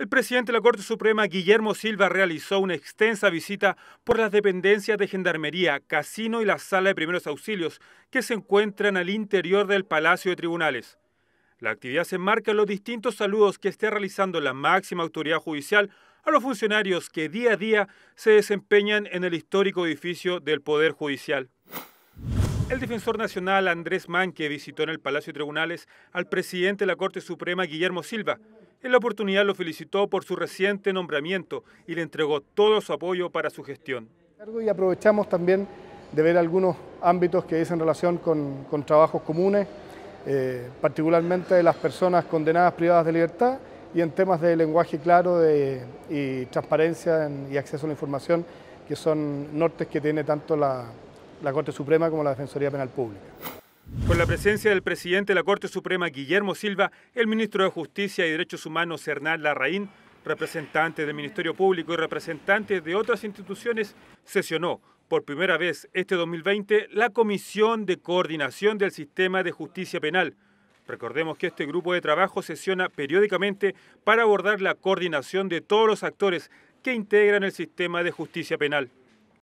El presidente de la Corte Suprema, Guillermo Silva, realizó una extensa visita por las dependencias de Gendarmería, Casino y la Sala de Primeros Auxilios, que se encuentran al interior del Palacio de Tribunales. La actividad se enmarca en los distintos saludos que está realizando la máxima autoridad judicial a los funcionarios que día a día se desempeñan en el histórico edificio del Poder Judicial. El defensor nacional Andrés Manque visitó en el Palacio de Tribunales al presidente de la Corte Suprema, Guillermo Silva. En la oportunidad lo felicitó por su reciente nombramiento y le entregó todo su apoyo para su gestión. Y aprovechamos también de ver algunos ámbitos que dicen relación con, trabajos comunes, eh, particularmente de las personas condenadas privadas de libertad y en temas de lenguaje claro de, y transparencia y acceso a la información, que son nortes que tiene tanto la Corte Suprema como la Defensoría Penal Pública. Con la presencia del presidente de la Corte Suprema, Guillermo Silva, el ministro de Justicia y Derechos Humanos, Hernán Larraín, representante del Ministerio Público y representantes de otras instituciones, sesionó por primera vez este 2020 la Comisión de Coordinación del Sistema de Justicia Penal. Recordemos que este grupo de trabajo sesiona periódicamente para abordar la coordinación de todos los actores que integran el sistema de justicia penal.